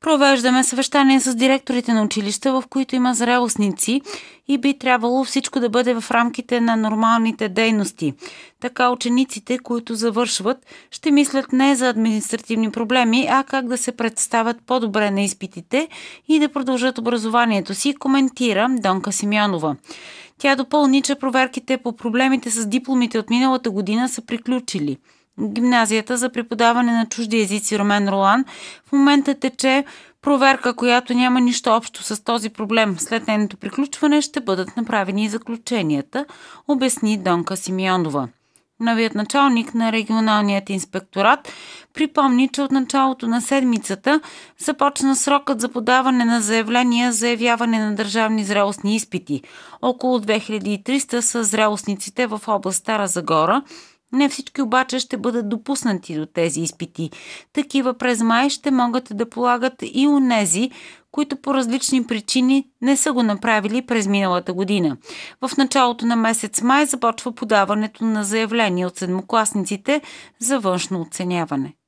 Провеждаме съвещание с директорите на училища, в които има зрелостници и би трябвало всичко да бъде в рамките на нормалните дейности. Така учениците, които завършват, ще мислят не за административни проблеми, а как да се представят по-добре на изпитите и да продължат образованието си, коментира Донка Симеонова. Тя допълни, че проверките по проблемите с дипломите от миналата година са приключили – гимназията за преподаване на чужди езици Ромен Ролан. В момента тече проверка, която няма нищо общо с този проблем. След нейното приключване ще бъдат направени и заключенията, обясни Донка Симеонова. Новият началник на регионалният инспекторат припомни, че от началото на седмицата започна срокът за подаване на заявления за явяване на държавни зрелостни изпити. Около 2300 са зрелостниците в област Стара Загора, не всички обаче ще бъдат допуснати до тези изпити. Такива през май ще могат да полагат и унези, които по различни причини не са го направили през миналата година. В началото на месец май започва подаването на заявления от седмокласниците за външно оценяване.